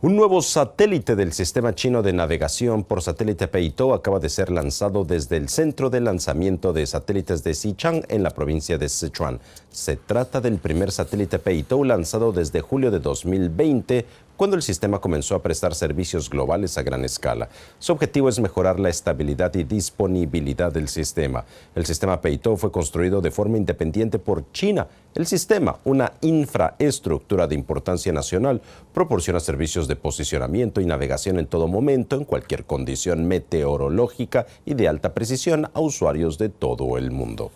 Un nuevo satélite del sistema chino de navegación por satélite Peitou acaba de ser lanzado desde el centro de lanzamiento de satélites de Xichang en la provincia de Sichuan. Se trata del primer satélite Peitou lanzado desde julio de 2020 cuando el sistema comenzó a prestar servicios globales a gran escala. Su objetivo es mejorar la estabilidad y disponibilidad del sistema. El sistema Peitou fue construido de forma independiente por China. El sistema, una infraestructura de importancia nacional, proporciona servicios de posicionamiento y navegación en todo momento, en cualquier condición meteorológica y de alta precisión a usuarios de todo el mundo.